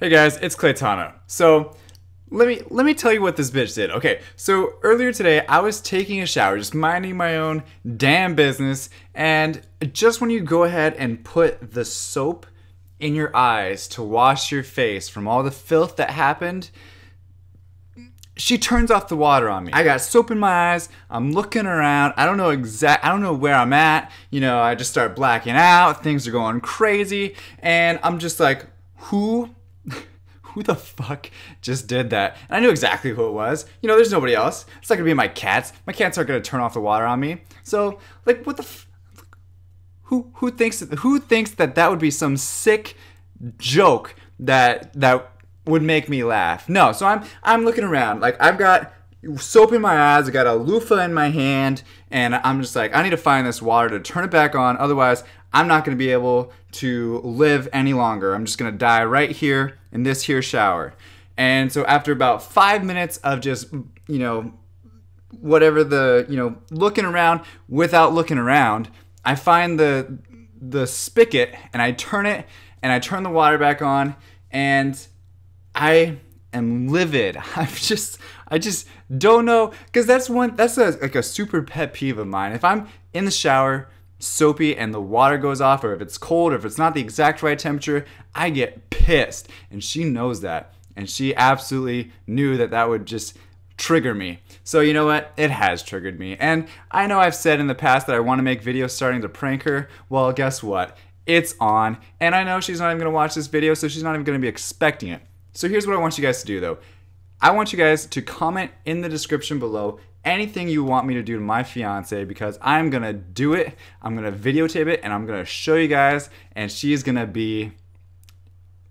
Hey guys, it's Claytana. So let me let me tell you what this bitch did. Okay, so earlier today I was taking a shower, just minding my own damn business, and just when you go ahead and put the soap in your eyes to wash your face from all the filth that happened, she turns off the water on me. I got soap in my eyes. I'm looking around. I don't know exact. I don't know where I'm at. You know, I just start blacking out. Things are going crazy, and I'm just like, who who the fuck just did that? And I knew exactly who it was. You know, there's nobody else. It's not gonna be my cats. My cats aren't gonna turn off the water on me. So, like, what the? F- who who thinks who thinks that that would be some sick joke that that would make me laugh? No. So I'm I'm looking around. Like I've got soap in my eyes. I got a loofah in my hand, and I'm just like, I need to find this water to turn it back on. Otherwise, I'm not going to be able to live any longer. I'm just going to die right here in this here shower. And so after about five minutes of just, you know, whatever the, you know, looking around without looking around, I find the the spigot and I turn it and I turn the water back on and I am livid. I'm just, I just don't know, because that's one, that's a, like a super pet peeve of mine. If I'm in the shower, soapy, and the water goes off, or if it's cold, or if it's not the exact right temperature, I get pissed. And she knows that. And she absolutely knew that that would just trigger me. So you know what? It has triggered me. And I know I've said in the past that I want to make videos starting to prank her. Well, guess what? It's on. And I know she's not even going to watch this video, so she's not even going to be expecting it. So here's what I want you guys to do though. I want you guys to comment in the description below anything you want me to do to my fiance because I'm gonna do it. I'm gonna videotape it and I'm gonna show you guys, and she's gonna be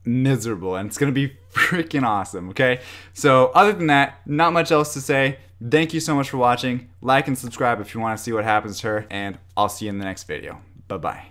miserable and it's gonna be freaking awesome, okay? So, other than that, not much else to say. Thank you so much for watching. Like and subscribe if you wanna see what happens to her, and I'll see you in the next video. Bye bye.